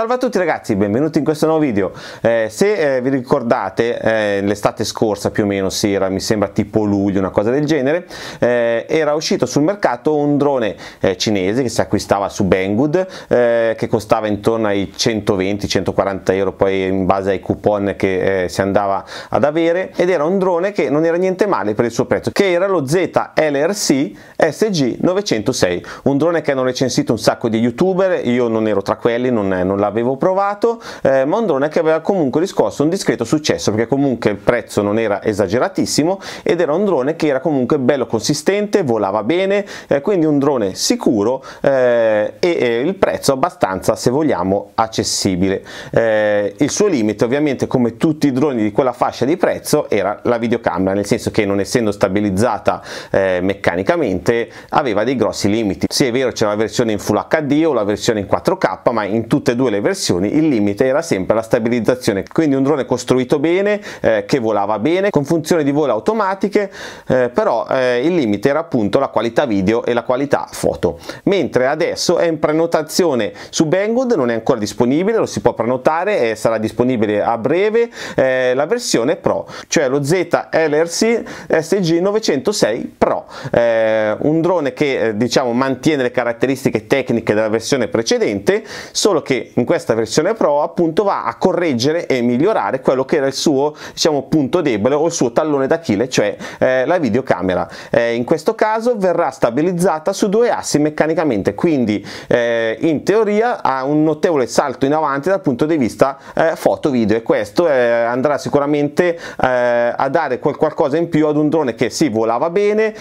Salve a tutti ragazzi, benvenuti in questo nuovo video. Eh, se eh, vi ricordate, eh, l'estate scorsa più o meno, sì, era, mi sembra tipo luglio, una cosa del genere, eh, era uscito sul mercato un drone eh, cinese che si acquistava su Banggood, eh, che costava intorno ai 120-140 euro, poi in base ai coupon che si andava ad avere, ed era un drone che non era niente male per il suo prezzo, che era lo ZLRC SG 906, un drone che hanno recensito un sacco di youtuber, io non ero tra quelli, non, non l'avevo avevo provato, eh, Mondrone che aveva comunque riscosso un discreto successo perché comunque il prezzo non era esageratissimo ed era un drone che era comunque bello consistente, volava bene, eh, quindi un drone sicuro eh, e eh, il prezzo abbastanza se vogliamo accessibile. Eh, il suo limite ovviamente come tutti i droni di quella fascia di prezzo era la videocamera, nel senso che non essendo stabilizzata eh, meccanicamente aveva dei grossi limiti. Sì è vero c'era la versione in Full HD o la versione in 4K ma in tutte e due le varie versioni il limite era sempre la stabilizzazione quindi un drone costruito bene eh, che volava bene con funzioni di volo automatiche eh, però eh, il limite era appunto la qualità video e la qualità foto mentre adesso è in prenotazione su Banggood non è ancora disponibile lo si può prenotare e sarà disponibile a breve eh, la versione Pro cioè lo ZLRC SG 906 Pro eh, un drone che eh, diciamo mantiene le caratteristiche tecniche della versione precedente solo che in questa versione Pro appunto va a correggere e migliorare quello che era il suo diciamo, punto debole o il suo tallone d'Achille, cioè eh, la videocamera. Eh, in questo caso verrà stabilizzata su due assi meccanicamente, quindi eh, in teoria ha un notevole salto in avanti dal punto di vista eh, foto-video e questo eh, andrà sicuramente eh, a dare quel qualcosa in più ad un drone che si sì, volava bene,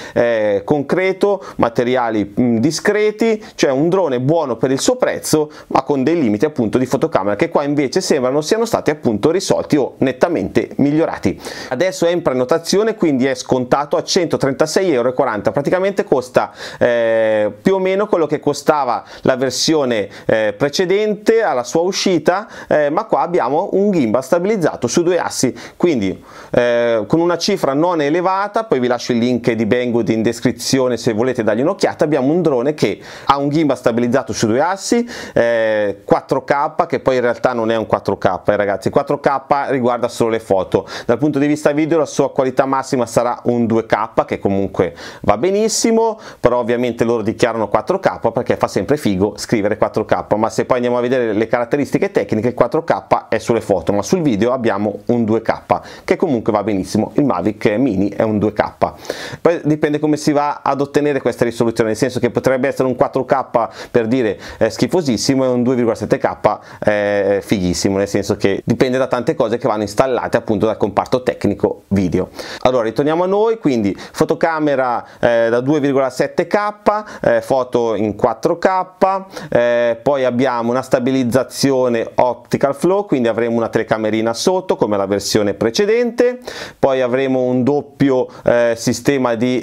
concreto, materiali mh, discreti, cioè un drone buono per il suo prezzo ma con dei limiti appunto di fotocamera che qua invece sembrano siano stati appunto risolti o nettamente migliorati. Adesso è in prenotazione quindi è scontato a 136,40 euro, praticamente costa eh, più o meno quello che costava la versione eh, precedente alla sua uscita eh, ma qua abbiamo un gimbal stabilizzato su due assi quindi eh, con una cifra non elevata poi vi lascio il link di Banggood in descrizione se volete dargli un'occhiata abbiamo un drone che ha un gimbal stabilizzato su due assi 4 eh, 4K che poi in realtà non è un 4K eh, ragazzi, il 4K riguarda solo le foto, dal punto di vista video la sua qualità massima sarà un 2K che comunque va benissimo, però ovviamente loro dichiarano 4K perché fa sempre figo scrivere 4K, ma se poi andiamo a vedere le caratteristiche tecniche il 4K è sulle foto, ma sul video abbiamo un 2K che comunque va benissimo, il Mavic Mini è un 2K. Poi dipende come si va ad ottenere questa risoluzione, nel senso che potrebbe essere un 4K per dire eh, schifosissimo è un 2,7K SDK eh, fighissimo, nel senso che dipende da tante cose che vanno installate appunto dal comparto tecnico video. Allora ritorniamo a noi, quindi fotocamera eh, da 2,7K, eh, foto in 4K, eh, poi abbiamo una stabilizzazione optical flow, quindi avremo una telecamerina sotto come la versione precedente, poi avremo un doppio eh, sistema di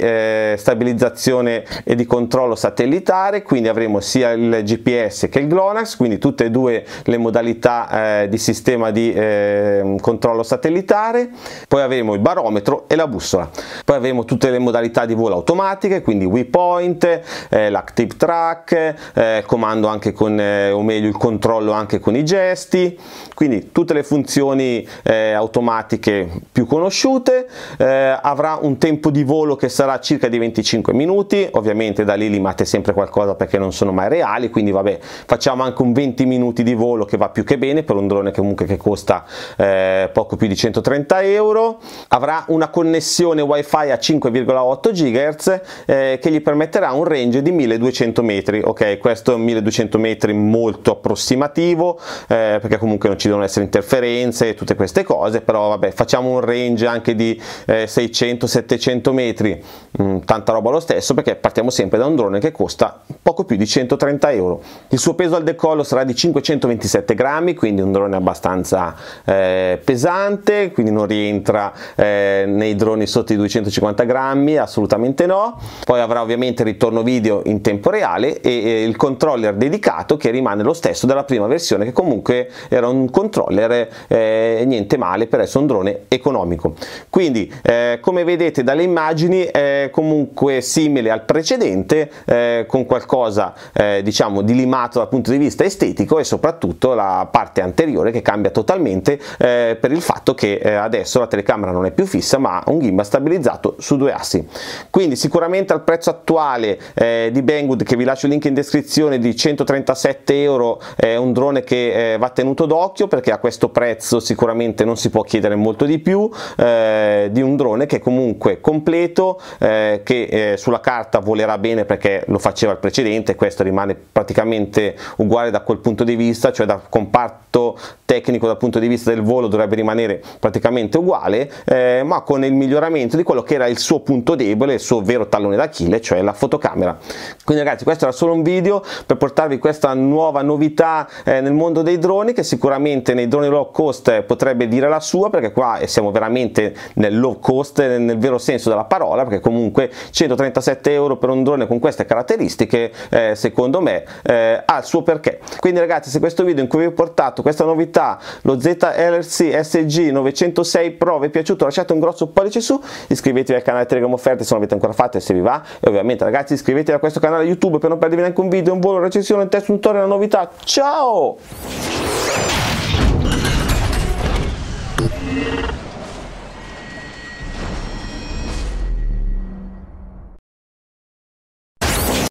stabilizzazione e di controllo satellitare, quindi avremo sia il GPS che il GLONASS, quindi tutte e due due le modalità eh, di sistema di eh, controllo satellitare, poi avremo il barometro e la bussola, poi avremo tutte le modalità di volo automatiche, quindi waypoint, eh, l'active track, eh, comando anche con, eh, o meglio il controllo anche con i gesti, quindi tutte le funzioni eh, automatiche più conosciute, eh, avrà un tempo di volo che sarà circa di 25 minuti, ovviamente da lì limate sempre qualcosa perché non sono mai reali, quindi vabbè facciamo anche un 20 minuti minuti di volo che va più che bene per un drone che comunque che costa eh, poco più di 130 euro avrà una connessione wifi a 5,8 GHz eh, che gli permetterà un range di 1200 metri ok questo è un 1200 metri molto approssimativo eh, perché comunque non ci devono essere interferenze e tutte queste cose però vabbè facciamo un range anche di 600-700 eh, metri mm, tanta roba lo stesso perché partiamo sempre da un drone che costa poco più di 130 euro il suo peso al decollo sarà di 5 527 grammi, quindi un drone abbastanza eh, pesante, quindi non rientra eh, nei droni sotto i 250 grammi, assolutamente no. Poi avrà ovviamente ritorno video in tempo reale e, e il controller dedicato che rimane lo stesso della prima versione, che comunque era un controller eh, niente male per essere un drone economico. Quindi eh, come vedete dalle immagini è comunque simile al precedente, eh, con qualcosa eh, diciamo di limato dal punto di vista estetico e soprattutto la parte anteriore che cambia totalmente eh, per il fatto che eh, adesso la telecamera non è più fissa ma ha un gimbal stabilizzato su due assi quindi sicuramente al prezzo attuale eh, di Banggood che vi lascio il link in descrizione di 137 euro è un drone che eh, va tenuto d'occhio perché a questo prezzo sicuramente non si può chiedere molto di più eh, di un drone che è comunque completo eh, che sulla carta volerà bene perché lo faceva il precedente questo rimane praticamente uguale da quel punto di vista di vista, cioè dal comparto tecnico dal punto di vista del volo dovrebbe rimanere praticamente uguale, eh, ma con il miglioramento di quello che era il suo punto debole, il suo vero tallone d'Achille, cioè la fotocamera. Quindi ragazzi questo era solo un video per portarvi questa nuova novità eh, nel mondo dei droni che sicuramente nei droni low cost eh, potrebbe dire la sua perché qua eh, siamo veramente nel low cost eh, nel vero senso della parola perché comunque 137 euro per un drone con queste caratteristiche eh, secondo me ha il suo perché. Quindi ragazzi ragazzi se questo video in cui vi ho portato questa novità lo ZLRC SG 906 Pro vi è piaciuto lasciate un grosso pollice su iscrivetevi al canale Telegram Offerte se non l'avete ancora fatto e se vi va e ovviamente ragazzi iscrivetevi a questo canale YouTube per non perdervi neanche un video, un volo, una recensione, un test, un tutorial, una novità ciao!